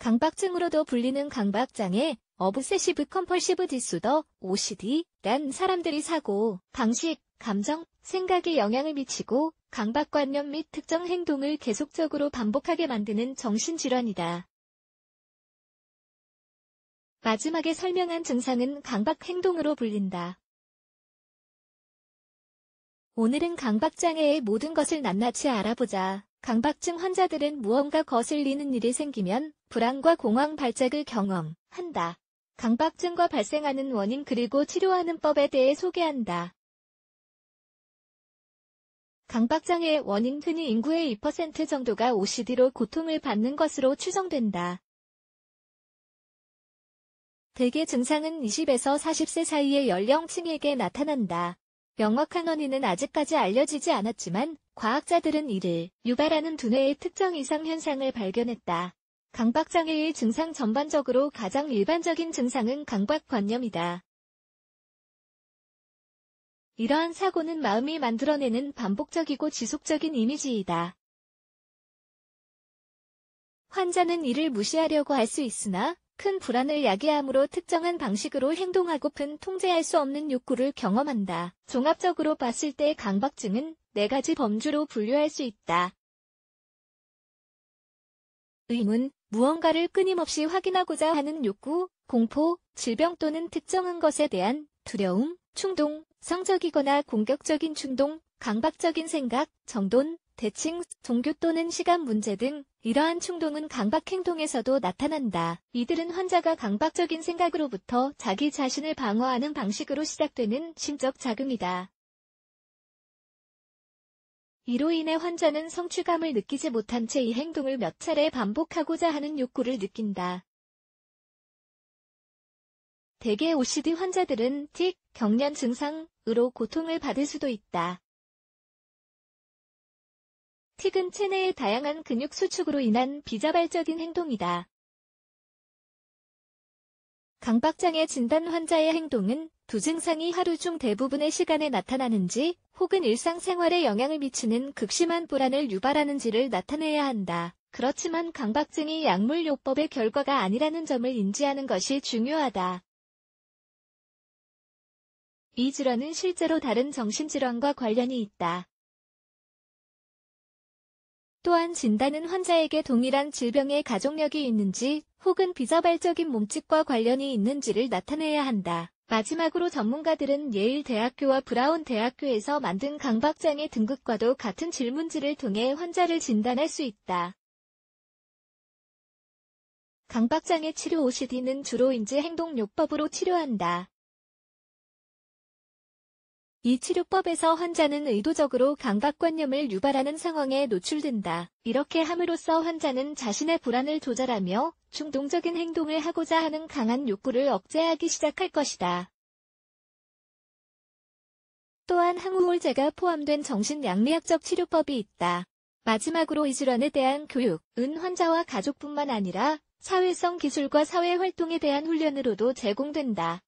강박증으로도 불리는 강박장애, 어브세시브 컴펄시브 디수더, OCD란 사람들이 사고, 방식, 감정, 생각에 영향을 미치고 강박관념 및 특정 행동을 계속적으로 반복하게 만드는 정신질환이다. 마지막에 설명한 증상은 강박행동으로 불린다. 오늘은 강박장애의 모든 것을 낱낱이 알아보자. 강박증 환자들은 무언가 거슬리는 일이 생기면 불안과 공황 발작을 경험한다. 강박증과 발생하는 원인 그리고 치료하는 법에 대해 소개한다. 강박장애의 원인 흔히 인구의 2% 정도가 OCD로 고통을 받는 것으로 추정된다. 대개 증상은 20에서 40세 사이의 연령층에게 나타난다. 명확한 원인은 아직까지 알려지지 않았지만 과학자들은 이를 유발하는 두뇌의 특정 이상 현상을 발견했다. 강박장애의 증상 전반적으로 가장 일반적인 증상은 강박관념이다. 이러한 사고는 마음이 만들어내는 반복적이고 지속적인 이미지이다. 환자는 이를 무시하려고 할 수 있으나 큰 불안을 야기함으로 특정한 방식으로 행동하고픈 통제할 수 없는 욕구를 경험한다. 종합적으로 봤을 때 강박증은 네 가지 범주로 분류할 수 있다. 의문, 무언가를 끊임없이 확인하고자 하는 욕구, 공포, 질병 또는 특정한 것에 대한 두려움, 충동, 성적이거나 공격적인 충동, 강박적인 생각, 정돈, 대칭, 종교 또는 시간 문제 등 이러한 충동은 강박 행동에서도 나타난다. 이들은 환자가 강박적인 생각으로부터 자기 자신을 방어하는 방식으로 시작되는 심적 자금이다. 이로 인해 환자는 성취감을 느끼지 못한 채 이 행동을 몇 차례 반복하고자 하는 욕구를 느낀다. 대개 OCD 환자들은 틱, 경련 증상으로 고통을 받을 수도 있다. 틱은 체내의 다양한 근육 수축으로 인한 비자발적인 행동이다. 강박장애 진단 환자의 행동은 두 증상이 하루 중 대부분의 시간에 나타나는지 혹은 일상생활에 영향을 미치는 극심한 불안을 유발하는지를 나타내야 한다. 그렇지만 강박증이 약물요법의 결과가 아니라는 점을 인지하는 것이 중요하다. 이 질환은 실제로 다른 정신질환과 관련이 있다. 또한 진단은 환자에게 동일한 질병의 가족력이 있는지 혹은 비자발적인 몸집과 관련이 있는지를 나타내야 한다. 마지막으로 전문가들은 예일대학교와 브라운대학교에서 만든 강박장애 등급과도 같은 질문지를 통해 환자를 진단할 수 있다. 강박장애 치료 OCD는 주로 인지 행동요법으로 치료한다. 이 치료법에서 환자는 의도적으로 강박관념을 유발하는 상황에 노출된다. 이렇게 함으로써 환자는 자신의 불안을 조절하며 충동적인 행동을 하고자 하는 강한 욕구를 억제하기 시작할 것이다. 또한 항우울제가 포함된 정신양리학적 치료법이 있다. 마지막으로 이 질환에 대한 교육, 은 환자와 가족뿐만 아니라 사회성 기술과 사회활동에 대한 훈련으로도 제공된다.